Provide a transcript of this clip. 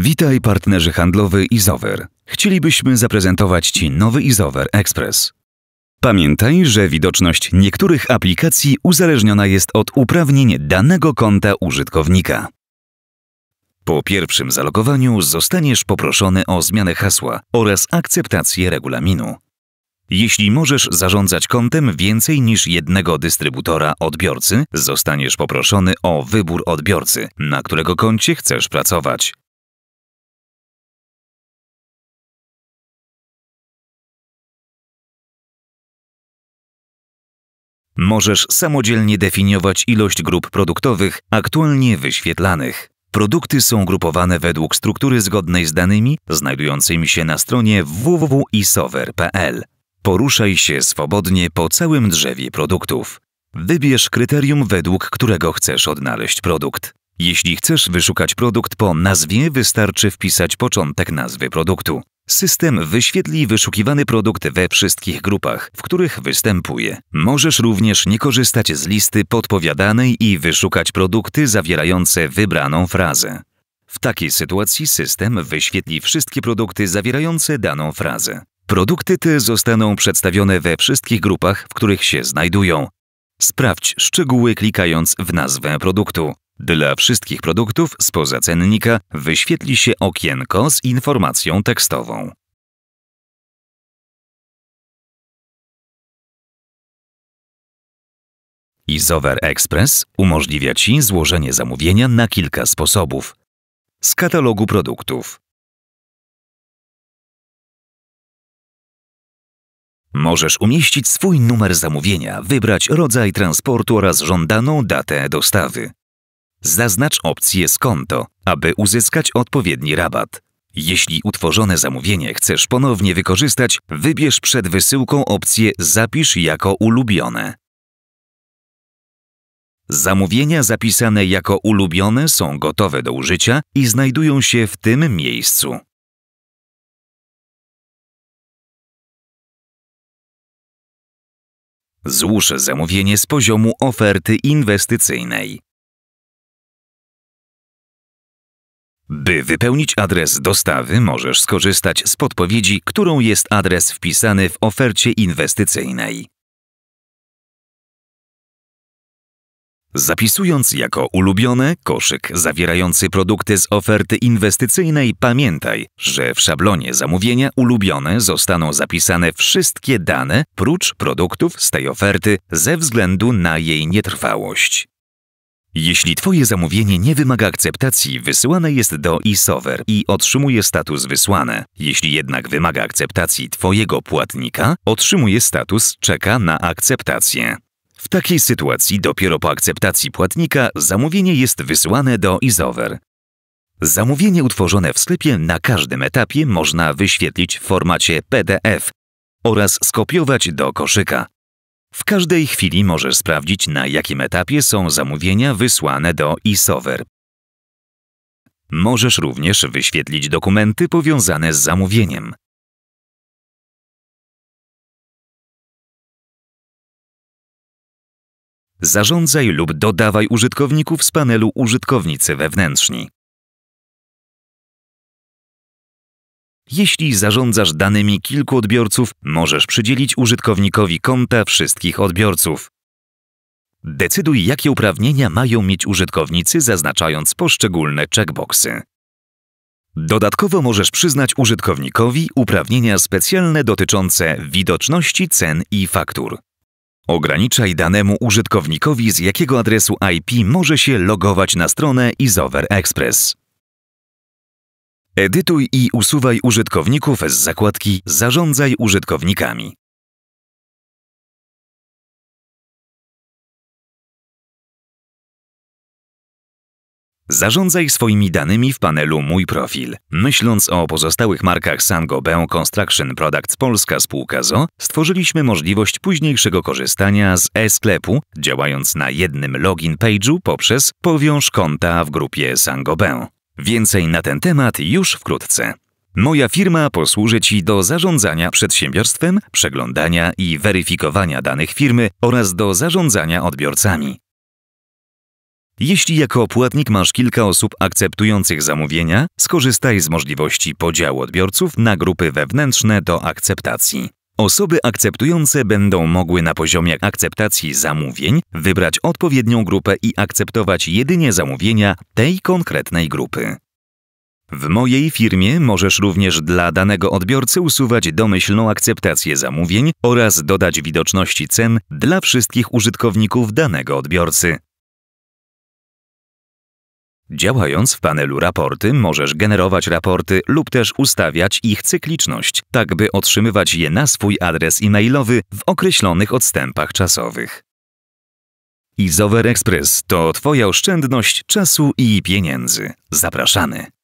Witaj partnerzy handlowy Izover. Chcielibyśmy zaprezentować Ci nowy Izover Express. Pamiętaj, że widoczność niektórych aplikacji uzależniona jest od uprawnień danego konta użytkownika. Po pierwszym zalogowaniu zostaniesz poproszony o zmianę hasła oraz akceptację regulaminu. Jeśli możesz zarządzać kontem więcej niż jednego dystrybutora odbiorcy, zostaniesz poproszony o wybór odbiorcy, na którego koncie chcesz pracować. Możesz samodzielnie definiować ilość grup produktowych aktualnie wyświetlanych. Produkty są grupowane według struktury zgodnej z danymi znajdującymi się na stronie www.isover.pl. Poruszaj się swobodnie po całym drzewie produktów. Wybierz kryterium, według którego chcesz odnaleźć produkt. Jeśli chcesz wyszukać produkt po nazwie, wystarczy wpisać początek nazwy produktu. System wyświetli wyszukiwany produkt we wszystkich grupach, w których występuje. Możesz również nie korzystać z listy podpowiadanej i wyszukać produkty zawierające wybraną frazę. W takiej sytuacji system wyświetli wszystkie produkty zawierające daną frazę. Produkty te zostaną przedstawione we wszystkich grupach, w których się znajdują. Sprawdź szczegóły klikając w nazwę produktu. Dla wszystkich produktów spoza cennika wyświetli się okienko z informacją tekstową. Izover Express umożliwia Ci złożenie zamówienia na kilka sposobów. Z katalogu produktów. Możesz umieścić swój numer zamówienia, wybrać rodzaj transportu oraz żądaną datę dostawy. Zaznacz opcję Skonto, aby uzyskać odpowiedni rabat. Jeśli utworzone zamówienie chcesz ponownie wykorzystać, wybierz przed wysyłką opcję Zapisz jako ulubione. Zamówienia zapisane jako ulubione są gotowe do użycia i znajdują się w tym miejscu. Złóż zamówienie z poziomu oferty inwestycyjnej. By wypełnić adres dostawy, możesz skorzystać z podpowiedzi, którą jest adres wpisany w ofercie inwestycyjnej. Zapisując jako ulubione koszyk zawierający produkty z oferty inwestycyjnej, pamiętaj, że w szablonie zamówienia ulubione zostaną zapisane wszystkie dane prócz produktów z tej oferty ze względu na jej nietrwałość. Jeśli Twoje zamówienie nie wymaga akceptacji, wysyłane jest do eSover i otrzymuje status wysłane. Jeśli jednak wymaga akceptacji Twojego płatnika, otrzymuje status czeka na akceptację. W takiej sytuacji dopiero po akceptacji płatnika zamówienie jest wysyłane do eSover. Zamówienie utworzone w sklepie na każdym etapie można wyświetlić w formacie PDF oraz skopiować do koszyka. W każdej chwili możesz sprawdzić, na jakim etapie są zamówienia wysłane do e Możesz również wyświetlić dokumenty powiązane z zamówieniem. Zarządzaj lub dodawaj użytkowników z panelu Użytkownicy wewnętrzni. Jeśli zarządzasz danymi kilku odbiorców, możesz przydzielić użytkownikowi konta wszystkich odbiorców. Decyduj, jakie uprawnienia mają mieć użytkownicy, zaznaczając poszczególne checkboxy. Dodatkowo możesz przyznać użytkownikowi uprawnienia specjalne dotyczące widoczności cen i faktur. Ograniczaj danemu użytkownikowi, z jakiego adresu IP może się logować na stronę Isover Express. Edytuj i usuwaj użytkowników z zakładki Zarządzaj użytkownikami. Zarządzaj swoimi danymi w panelu Mój profil. Myśląc o pozostałych markach Sangobeum Construction Products Polska spółka ZO, stworzyliśmy możliwość późniejszego korzystania z e-sklepu, działając na jednym login page'u poprzez powiąż konta w grupie Sangobeum. Więcej na ten temat już wkrótce. Moja firma posłuży Ci do zarządzania przedsiębiorstwem, przeglądania i weryfikowania danych firmy oraz do zarządzania odbiorcami. Jeśli jako płatnik masz kilka osób akceptujących zamówienia, skorzystaj z możliwości podziału odbiorców na grupy wewnętrzne do akceptacji. Osoby akceptujące będą mogły na poziomie akceptacji zamówień wybrać odpowiednią grupę i akceptować jedynie zamówienia tej konkretnej grupy. W mojej firmie możesz również dla danego odbiorcy usuwać domyślną akceptację zamówień oraz dodać widoczności cen dla wszystkich użytkowników danego odbiorcy. Działając w panelu raporty możesz generować raporty lub też ustawiać ich cykliczność, tak by otrzymywać je na swój adres e-mailowy w określonych odstępach czasowych. Izover Express to Twoja oszczędność czasu i pieniędzy. Zapraszamy!